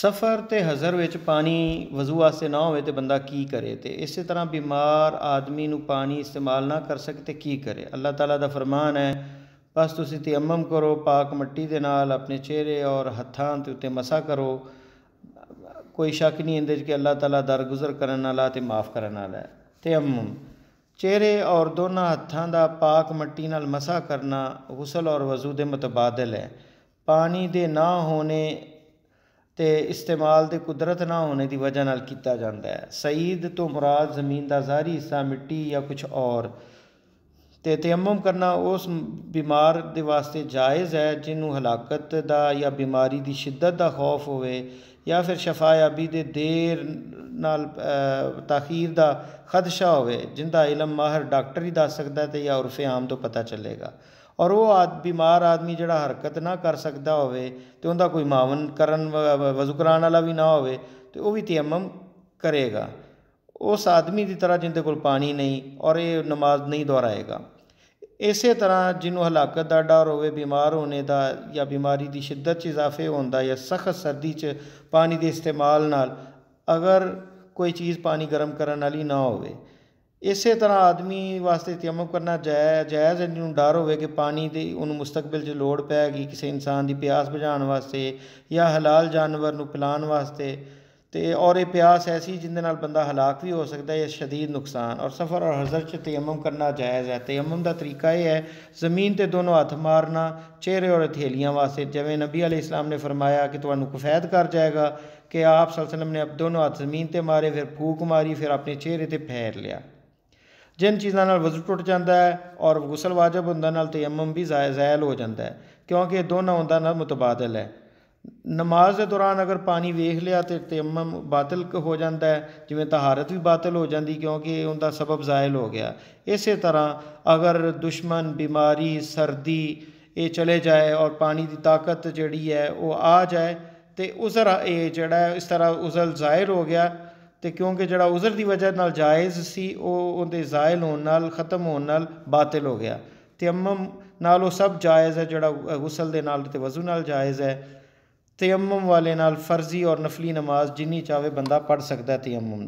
ਸਫਰ ਤੇ ਹਜ਼ਰ ਵਿੱਚ ਪਾਣੀ ਵਜ਼ੂ ਵਾਸਤੇ ਨਾ ਹੋਵੇ ਤੇ ਬੰਦਾ ਕੀ ਕਰੇ ਤੇ ਇਸੇ ਤਰ੍ਹਾਂ ਬਿਮਾਰ ਆਦਮੀ ਨੂੰ ਪਾਣੀ ਇਸਤੇਮਾਲ ਨਾ ਕਰ ਸਕੇ ਤੇ ਕੀ ਕਰੇ ਅੱਲਾਹ ਤਾਲਾ ਦਾ ਫਰਮਾਨ ਹੈ ਬਸ ਤੁਸੀਂ ਤੀਮਮ ਕਰੋ ਪਾਕ ਮਿੱਟੀ ਦੇ ਨਾਲ ਆਪਣੇ ਚਿਹਰੇ ਔਰ ਹੱਥਾਂ ਤੇ ਉੱਤੇ ਮਸਾ ਕਰੋ ਕੋਈ ਸ਼ੱਕ ਨਹੀਂ ਇਹਦੇ ਵਿੱਚ ਕਿ ਅੱਲਾਹ ਤਾਲਾ ਦਰਗੁਜ਼ਰ ਕਰਨ ਵਾਲਾ ਤੇ ਮਾਫ ਕਰਨ ਵਾਲਾ ਹੈ ਤੀਮਮ ਚਿਹਰੇ ਔਰ ਦੋਨਾਂ ਹੱਥਾਂ ਦਾ ਪਾਕ ਮਿੱਟੀ ਨਾਲ ਮਸਾ ਕਰਨਾ ਗੁਸਲ ਔਰ ਵਜ਼ੂ ਦੇ ਮਤਬਾਦਲ ਹੈ ਪਾਣੀ ਦੇ ਨਾ ਹੋਣੇ ਤੇ ਇਸਤੇਮਾਲ ਦੇ ਕੁਦਰਤ ਨਾ ਹੋਣੇ ਦੀ ਵਜ੍ਹਾ ਨਾਲ ਕੀਤਾ ਜਾਂਦਾ ਹੈ ਸਈਦ ਤੋਂ ਮੁਰਾਦ ਜ਼ਮੀਨ ਦਾ ਜ਼ਾਹਰੀ ਹਿੱਸਾ ਮਿੱਟੀ ਜਾਂ ਕੁਝ ਔਰ ਤੇ ਤਯਮਮ ਕਰਨਾ ਉਸ ਬਿਮਾਰ ਦੇ ਵਾਸਤੇ ਜਾਇਜ਼ ਹੈ ਜਿਹਨੂੰ ਹਲਾਕਤ ਦਾ ਜਾਂ ਬਿਮਾਰੀ ਦੀ ਸ਼ਿੱਦਤ ਦਾ ਖੌਫ ਹੋਵੇ ਜਾਂ ਫਿਰ ਸ਼ਫਾਇਆਬੀ ਦੇ ਦੇਰ ਨਾਲ ਤਾਖੀਰ ਦਾ ਖਦਸ਼ਾ ਹੋਵੇ ਜਿੰਦਾ ਇਲਮ ਮਾਹਰ ਡਾਕਟਰ ਹੀ ਦੱਸ ਸਕਦਾ ਤੇ ਜਾਂ ਉਰਫੇ ਆਮ ਤੋਂ ਪਤਾ ਚੱਲੇਗਾ ਔਰ ਉਹ ਆਦ ਬਿਮਾਰ ਆਦਮੀ ਜਿਹੜਾ ਹਰਕਤ ਨਾ ਕਰ ਸਕਦਾ ਹੋਵੇ ਤੇ ਉਹਦਾ ਕੋਈ ਮਾਵਨ ਕਰਨ ਵਜ਼ੂ ਕਰਾਉਣ ਵਾਲਾ ਵੀ ਨਾ ਹੋਵੇ ਤੇ ਉਹ ਵੀ ਤੀਮਮ ਕਰੇਗਾ ਉਸ ਆਦਮੀ ਦੀ ਤਰ੍ਹਾਂ ਜਿੰਦੇ ਕੋਲ ਪਾਣੀ ਨਹੀਂ ਔਰ ਇਹ ਨਮਾਜ਼ ਨਹੀਂ ਦੁਹਰਾਏਗਾ ਇਸੇ ਤਰ੍ਹਾਂ ਜਿਹਨੂੰ ਹਲਾਕਤ ਦਾ ਡਰ ਹੋਵੇ ਬਿਮਾਰ ਹੋਣੇ ਦਾ ਜਾਂ ਬਿਮਾਰੀ ਦੀ ਸ਼ਿੱਦਤ 'ਚ ਇਜ਼ਾਫੇ ਹੁੰਦਾ ਜਾਂ ਸਖਤ ਸਰਦੀ 'ਚ ਪਾਣੀ ਦੇ ਇਸਤੇਮਾਲ ਨਾਲ ਅਗਰ ਕੋਈ ਚੀਜ਼ ਪਾਣੀ ਗਰਮ ਕਰਨ ਵਾਲੀ ਨਾ ਹੋਵੇ इस तरह आदमी वास्ते तयम करना जाय जायज़ जिन डर हो पानी की उन्होंने मुस्तबिल लड़ पैगी किसी इंसान की प्यास बुझाने वास्ते या हलाल जानवर पिलाने वास्ते तो और ये प्यास ऐसी जिंद बंदा हलाक भी हो सकता है या शदीद नुकसान और सफ़र और हजर से तयम करना जायज़ है तयम का तरीका यह है जमीन पर दोनों हथ मारना चेहरे और हथेलियाँ वास्ते जमें नबी अली इस्लाम ने फरमाया कि तुम्हें कुफैद कर जाएगा कि आप सलसलम ने अब दोनों हथ जमीन पर मारे फिर फूक मारी फिर अपने चेहरे पर फैर लिया जिन चीज़ों वजू टुट जाता है और गुसल वाजब हों तयम भी जाय जायल हो जाता है क्योंकि दोनों अंदा न मुतबादल है नमाज के दौरान अगर पानी वेख लिया तो तयम बातिल हो जाता है जिमें तहारत भी बातिल हो जाती क्योंकि उनका सबब जायल हो गया इस तरह अगर दुश्मन बीमारी सर्दी ये चले जाए और पानी की ताकत जड़ी है वह आ जाए तो उस ये जड़ा इस तरह उजल जाहिर हो गया ਤੇ ਕਿਉਂਕਿ ਜਿਹੜਾ ਉਜ਼ਰ ਦੀ ਵਜ੍ਹਾ ਨਾਲ ਜਾਇਜ਼ ਸੀ ਉਹ ਉਹਦੇ ਜ਼ਾਇਲ ਹੋਣ ਨਾਲ ਖਤਮ ਹੋਣ ਨਾਲ ਬਾਤਲ ਹੋ ਗਿਆ ਤਯਮਮ ਨਾਲ ਉਹ ਸਭ ਜਾਇਜ਼ ਹੈ ਜਿਹੜਾ ਗੁਸਲ ਦੇ ਨਾਲ ਤੇ ਵਜ਼ੂ ਨਾਲ ਜਾਇਜ਼ ਹੈ ਤਯਮਮ ਵਾਲੇ ਨਾਲ ਫਰਜ਼ੀ ਔਰ ਨਫਲੀ ਨਮਾਜ਼ ਜਿੰਨੀ ਚਾਵੇ ਬੰਦਾ ਪੜ ਸਕਦਾ ਤਯਮਮ